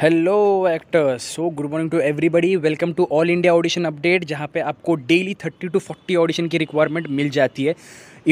Hello actors so good morning to everybody welcome to all India audition update जहाँ पे आपको daily thirty to forty audition की requirement मिल जाती है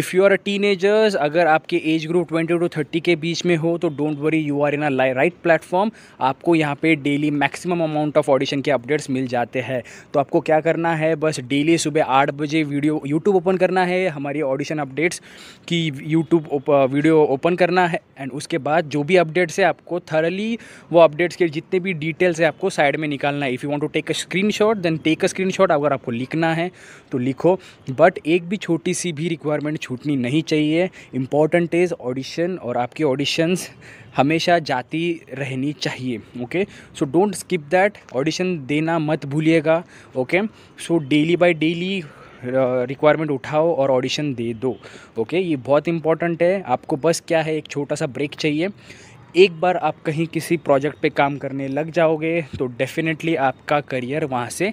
if you are a teenagers अगर आपके एज ग्रुप 20 टू 30 के बीच में हो तो don't worry you are in a right platform आपको यहाँ पे daily maximum amount of audition के अपडेट्स मिल जाते हैं तो आपको क्या करना है बस डेली सुबह आठ बजे वीडियो यूट्यूब ओपन करना है हमारी ऑडिशन अपडेट्स की यूट्यूब वीडियो ओपन करना है एंड उसके बाद जो भी अपडेट्स है आपको थरली वो अपडेट्स के जितने भी डिटेल्स है आपको साइड में निकालना है if you want to take a screenshot then take a screenshot अगर आपको लिखना है तो लिखो बट एक भी छोटी सी भी रिक्वायरमेंट छूटनी नहीं चाहिए इम्पॉर्टेंट इज़ ऑडिशन और आपके ऑडिशंस हमेशा जाती रहनी चाहिए okay so don't skip that audition देना मत भूलिएगा okay so daily by daily requirement उठाओ और ऑडिशन दे दो ओके okay? ये बहुत इंपॉर्टेंट है आपको बस क्या है एक छोटा सा ब्रेक चाहिए एक बार आप कहीं किसी प्रोजेक्ट पे काम करने लग जाओगे तो डेफ़िनेटली आपका करियर वहाँ से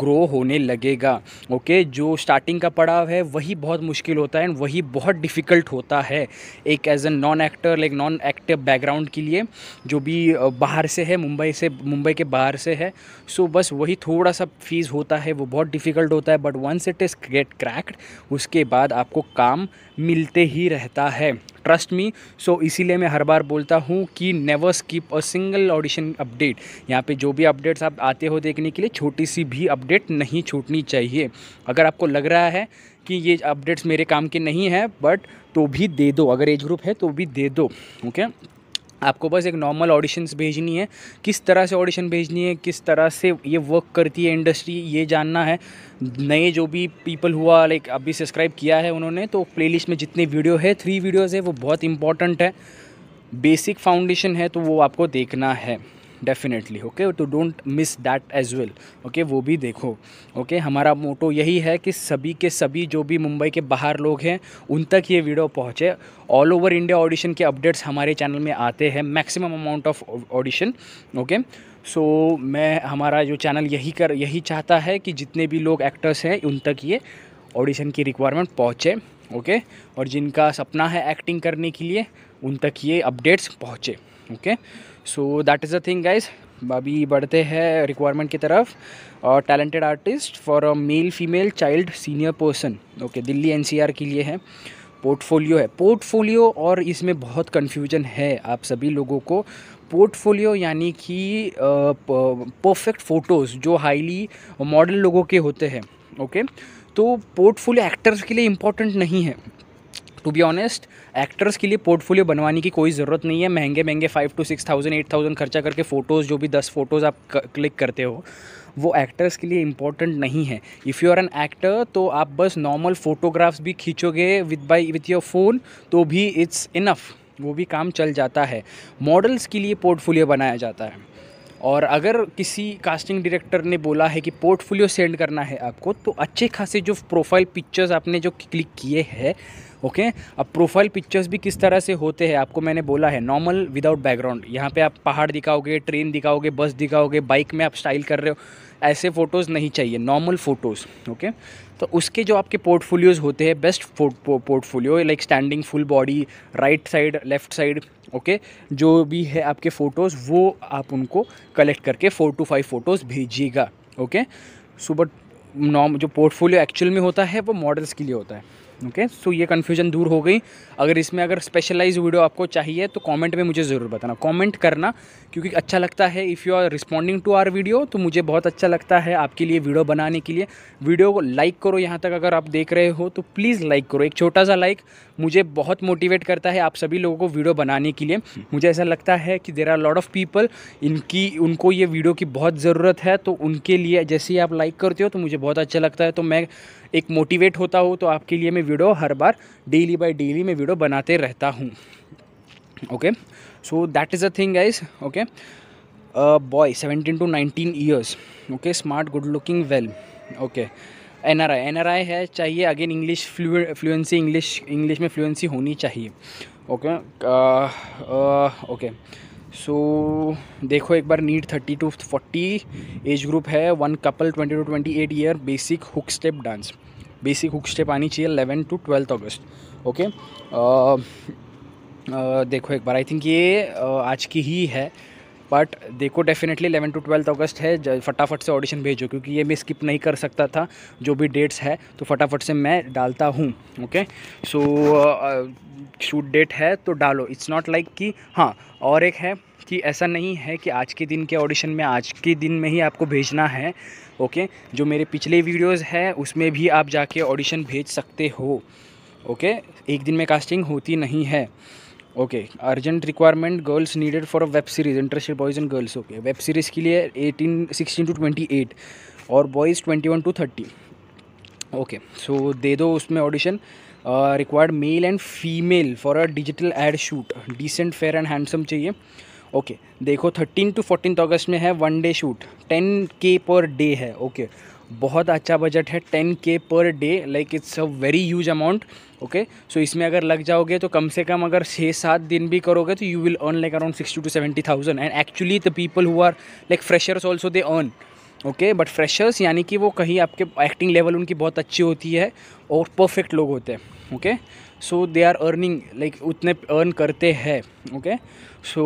ग्रो होने लगेगा ओके जो स्टार्टिंग का पड़ाव है वही बहुत मुश्किल होता है एंड वही बहुत डिफ़िकल्ट होता है एक as a non actor like non active background के लिए जो भी बाहर से है मुंबई से मुंबई के बाहर से है सो so बस वही थोड़ा सा फीस होता है वो बहुत डिफ़िकल्ट होता है but once it is get cracked उसके बाद आपको काम मिलते ही रहता है ट्रस्ट मी सो इसीलिए मैं हर बार बोलता हूँ कि never skip a single audition update यहाँ पे जो भी अपडेट्स आप आते हो देखने के लिए छोटी सी भी अपडेट नहीं छूटनी चाहिए अगर आपको लग रहा है कि ये अपडेट्स मेरे काम के नहीं हैं बट तो भी दे दो अगर एज ग्रुप है तो भी दे दो ओके okay? आपको बस एक नॉर्मल ऑडिशंस भेजनी है किस तरह से ऑडिशन भेजनी है किस तरह से ये वर्क करती है इंडस्ट्री ये जानना है नए जो भी पीपल हुआ लाइक अभी सब्सक्राइब किया है उन्होंने तो प्लेलिस्ट में जितने वीडियो है थ्री वीडियोज़ है वो बहुत इंपॉर्टेंट है बेसिक फाउंडेशन है तो वो आपको देखना है डेफिनेटली ओके तो don't miss that as well okay वो भी देखो ओके okay? हमारा मोटो यही है कि सभी के सभी जो भी मुंबई के बाहर लोग हैं उन तक ये वीडियो पहुँचे ऑल ओवर इंडिया ऑडिशन के अपडेट्स हमारे चैनल में आते हैं maximum amount of audition okay so so, मैं हमारा जो चैनल यही कर यही चाहता है कि जितने भी लोग एक्टर्स हैं उन तक ये ऑडिशन की रिक्वायरमेंट पहुँचे ओके और जिनका सपना है एक्टिंग करने के लिए उन तक ये अपडेट्स पहुँचे okay so that is a thing guys अभी बढ़ते हैं रिक्वायरमेंट की तरफ और talented artist for a male female child senior person okay Delhi NCR के लिए है पोर्टफोलियो है पोर्टफोलियो और इसमें बहुत कन्फ्यूजन है आप सभी लोगों को पोर्टफोलियो यानी कि uh, परफेक्ट फ़ोटोज़ जो हाईली मॉडल लोगों के होते हैं ओके तो पोर्टफोलियो एक्टर्स के लिए इम्पॉर्टेंट नहीं है टू बी ऑनेस्ट एक्टर्स के लिए पोर्टफोलियो बनवाने की कोई ज़रूरत नहीं है महंगे महंगे five to six thousand eight thousand खर्चा करके फ़ोटोज़ जो भी दस फ़ोटोज़ आप क्लिक करते हो वो एक्टर्स के लिए इम्पॉर्टेंट नहीं है if you are an actor तो आप बस नॉर्मल फ़ोटोग्राफ्स भी खींचोगे with by with your phone तो भी इट्स इनफ़ वो भी काम चल जाता है मॉडल्स के लिए पोर्टफोलियो बनाया जाता है और अगर किसी कास्टिंग डायरेक्टर ने बोला है कि पोर्टफोलियो सेंड करना है आपको तो अच्छे खासे जो प्रोफाइल पिक्चर्स आपने जो क्लिक किए हैं ओके अब प्रोफाइल पिक्चर्स भी किस तरह से होते हैं आपको मैंने बोला है नॉर्मल विदाउट बैकग्राउंड यहाँ पे आप पहाड़ दिखाओगे ट्रेन दिखाओगे बस दिखाओगे बाइक में आप स्टाइल कर रहे हो ऐसे फ़ोटोज़ नहीं चाहिए नॉर्मल फ़ोटोज़ ओके तो उसके जो आपके पोर्टफोलियोज़ होते हैं best portfolio like standing full body right side left side okay जो भी है आपके फ़ोटोज़ वो आप उनको कलेक्ट करके फ़ोर टू फाइव फ़ोटोज़ भेजिएगा ओके सुबह नॉर्म जो पोर्टफोलियो एक्चुअल में होता है वो मॉडल्स के लिए होता है ओके okay? सो so, ये कन्फ्यूजन दूर हो गई अगर इसमें अगर स्पेशलाइज वीडियो आपको चाहिए तो कमेंट में मुझे ज़रूर बताना कमेंट करना क्योंकि अच्छा लगता है if you are responding to our video तो मुझे बहुत अच्छा लगता है आपके लिए वीडियो बनाने के लिए वीडियो को लाइक करो यहाँ तक अगर आप देख रहे हो तो प्लीज़ लाइक करो एक छोटा सा लाइक मुझे बहुत मोटिवेट करता है आप सभी लोगों को वीडियो बनाने के लिए मुझे ऐसा लगता है कि there are lot of people इनकी उनको ये वीडियो की बहुत ज़रूरत है तो उनके लिए जैसे ही आप लाइक करते हो तो मुझे बहुत अच्छा लगता है तो मैं एक मोटिवेट होता हो तो आपके लिए मैं वीडियो हर बार डेली बाय डेली मैं वीडियो बनाते रहता हूँ okay so that is a thing guys okay boy seventeen to nineteen years okay smart good looking well okay N R I N R I है चाहिए again English fluency English English में fluency होनी चाहिए okay okay uh, uh, so so, देखो एक बार neat thirty to forty age group है one couple twenty two twenty eight year basic hook step dance basic hook step आनी चाहिए eleven to twelfth August okay देखो एक बार I think ये uh, आज की ही है बट देखो definitely eleven to twelfth August है फटाफट से ऑडिशन भेजो क्योंकि ये मैं स्किप नहीं कर सकता था जो भी डेट्स है तो फटाफट से मैं डालता हूँ ओके सो शूट डेट है तो डालो इट्स नॉट लाइक कि हाँ और एक है कि ऐसा नहीं है कि आज के दिन के ऑडिशन में आज के दिन में ही आपको भेजना है ओके जो मेरे पिछले वीडियोज़ है उसमें भी आप जाके ऑडिशन भेज सकते हो ओके एक दिन में कास्टिंग होती नहीं है okay urgent requirement girls needed for a web series interested boys and girls okay web series के लिए eighteen sixteen to twenty eight और boys twenty one to thirty okay so दे दो उसमें audition required male and female for a digital ad shoot decent fair and handsome चाहिए okay okay, देखो thirteen to fourteen August में है one day shoot ten K per day है okay okay. बहुत अच्छा बजट है ten K per day like it's a very huge amount okay so इसमें अगर लग जाओगे तो कम से कम अगर छः सात दिन भी करोगे तो you will earn like around sixty to seventy thousand and actually the people who are like freshers also they earn okay but freshers यानी कि वो कहीं आपके एक्टिंग लेवल उनकी बहुत अच्छी होती है और परफेक्ट लोग होते हैं okay so they are earning like उतने अर्न करते हैं ओके सो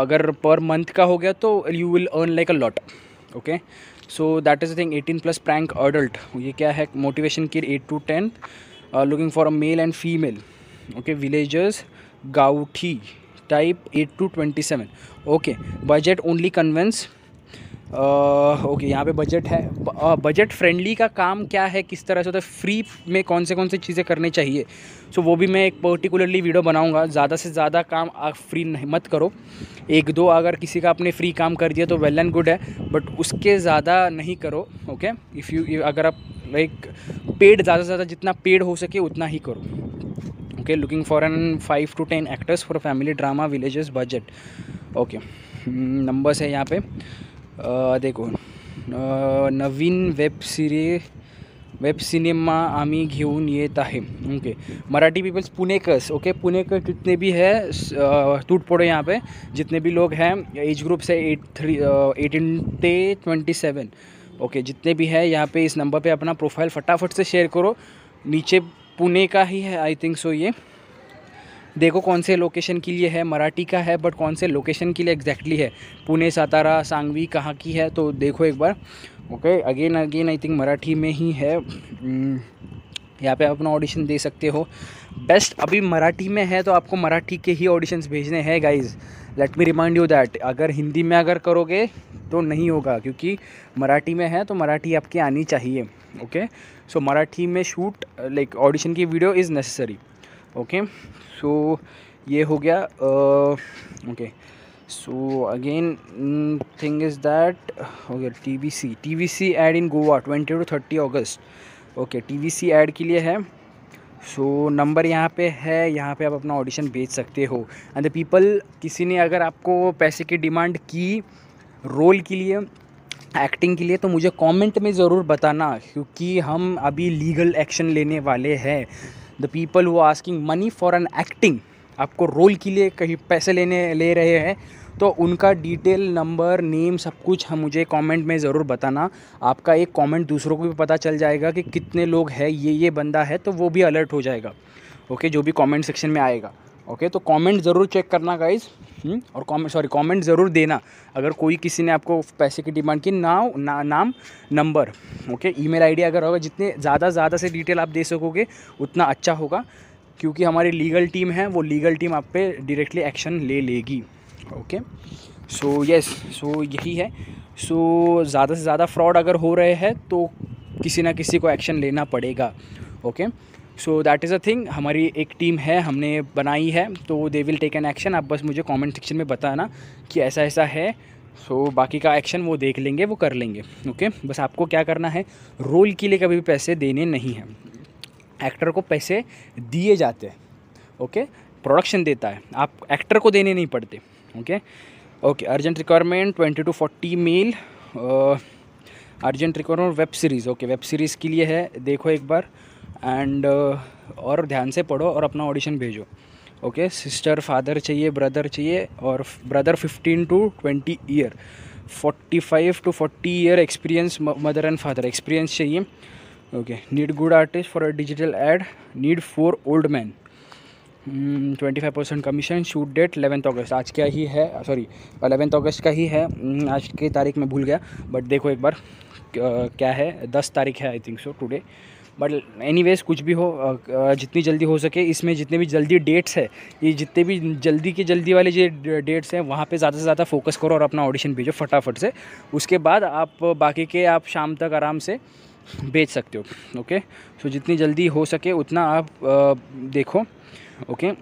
अगर पर मंथ का हो गया तो you will earn like a lot okay so that is the thing eighteen plus prank adult ये क्या है motivation kid eight to tenth looking for a male and female okay villagers गाउठी type eight to twenty seven okay budget only conveyance okay यहाँ पे budget है budget friendly का काम क्या है किस तरह से होता है फ्री में कौन से कौन से चीज़ें करनी चाहिए सो so, वो भी मैं एक पर्टिकुलरली वीडियो बनाऊँगा ज़्यादा से ज़्यादा काम आप फ्री नहीं मत करो एक दो अगर किसी का आपने फ्री काम कर दिया तो वेल एंड गुड है बट उसके ज़्यादा नहीं करो ओके इफ़ यू अगर आप लाइक पेड ज़्यादा से ज़्यादा जितना पेड हो सके उतना ही करो okay looking for an five to ten actors for family drama villages budget okay numbers है यहाँ पर देखो नवीन वेब सीरी वेब सिनेमा आम्मी घेन ये है ओके मराठी पीपल्स पुणेकर्स ओके पुणेकर जितने भी है टूट पड़े यहाँ पे जितने भी लोग हैं एज ग्रुप से eight three eighteen to twenty seven okay जितने भी है यहाँ पे इस नंबर पे अपना प्रोफाइल फटाफट से शेयर करो नीचे पुणे का ही है आई थिंक सो ये देखो कौन से लोकेशन के लिए है मराठी का है बट कौन से लोकेशन के लिए एग्जैक्टली है पुणे सातारा सांगवी कहाँ की है तो देखो एक बार okay again again I think Marathi में ही है hmm, यहाँ पे आप अपना ऑडिशन दे सकते हो बेस्ट अभी मराठी में है तो आपको मराठी के ही ऑडिशंस भेजने हैं guys let me remind you that अगर हिंदी में अगर करोगे तो नहीं होगा क्योंकि मराठी में है तो मराठी आपकी आनी चाहिए ओके सो मराठी में शूट लाइक ऑडिशन की video is necessary okay so ये हो गया okay so again thing is that okay T V C T V C ad in Goa twenty two thirty August okay T V C ad के लिए है so number यहाँ पे है यहाँ पे आप अपना ऑडिशन भेज सकते हो एंड द पीपल किसी ने अगर आपको पैसे की डिमांड की रोल के लिए एक्टिंग के लिए तो मुझे कमेंट में ज़रूर बताना क्योंकि हम अभी लीगल एक्शन लेने वाले हैं the people who asking money for an acting आपको रोल के लिए कहीं पैसे लेने ले रहे हैं तो उनका डिटेल नंबर नेम सब कुछ हम मुझे कमेंट में ज़रूर बताना आपका एक कमेंट दूसरों को भी पता चल जाएगा कि कितने लोग हैं ये ये बंदा है तो वो भी अलर्ट हो जाएगा ओके जो भी कमेंट सेक्शन में आएगा ओके तो कमेंट ज़रूर चेक करना गाइज हम्म, और कमेंट सॉरी कमेंट ज़रूर देना अगर कोई किसी ने आपको पैसे की डिमांड की नाव ना, नाम नंबर ओके ईमेल आईडी अगर होगा जितने ज़्यादा ज़्यादा से डिटेल आप दे सकोगे उतना अच्छा होगा क्योंकि हमारी लीगल टीम है वो लीगल टीम आप पे डायरेक्टली एक्शन ले लेगी ओके सो यस सो यही है सो so, ज़्यादा से ज़्यादा फ्रॉड अगर हो रहे हैं तो किसी ना किसी को एक्शन लेना पड़ेगा okay okay? So that is a thing हमारी एक टीम है हमने बनाई है तो they will take an action आप बस मुझे कॉमेंट सेक्शन में बताना कि ऐसा ऐसा है सो so, बाकी का एक्शन वो देख लेंगे वो कर लेंगे ओके okay? बस आपको क्या करना है रोल के लिए कभी भी पैसे देने नहीं हैं एक्टर को पैसे दिए जाते हैं ओके प्रोडक्शन देता है आप एक्टर को देने नहीं पड़ते okay okay urgent requirement twenty to forty male urgent requirement web series okay web series के लिए है देखो एक बार एंड uh, और ध्यान से पढ़ो और अपना ऑडिशन भेजो ओके सिस्टर फादर चाहिए ब्रदर चाहिए और brother fifteen to twenty year forty five to forty year experience mother and father experience चाहिए okay need good artist for a digital ad need four old man twenty five percent commission shoot date eleventh August आज क्या ही है sorry eleventh अगस्त का ही है hmm, आज की तारीख में भूल गया बट देखो एक बार क्या है दस तारीख है I think so today but anyways कुछ भी हो जितनी जल्दी हो सके इसमें जितने भी जल्दी डेट्स है ये जितने भी जल्दी के जल्दी वाले जो डेट्स हैं वहाँ पे ज़्यादा से ज़्यादा फोकस करो और अपना ऑडिशन भेजो फटाफट से उसके बाद आप बाकी के आप शाम तक आराम से भेज सकते हो ओके सो जितनी जल्दी हो सके उतना आप देखो okay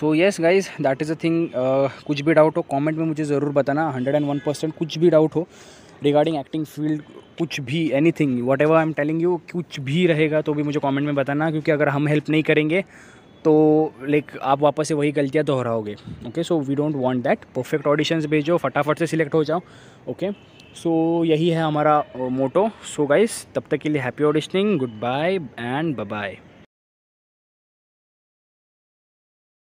so yes guys that is a thing कुछ भी डाउट हो कॉमेंट में मुझे ज़रूर बताना हंड्रेड परसेंट कुछ भी डाउट हो रिगार्डिंग एक्टिंग फील्ड कुछ भी anything whatever I am telling you कुछ भी रहेगा तो भी मुझे कॉमेंट में बताना क्योंकि अगर हम हेल्प नहीं करेंगे तो लाइक आप वापस से वही गलतियाँ दोहराओगे okay so we don't want that perfect audition भेजो फटाफट से सिलेक्ट हो जाओ ओके सो यही है हमारा मोटो सो गाइस तब तक के लिए happy auditioning goodbye and bye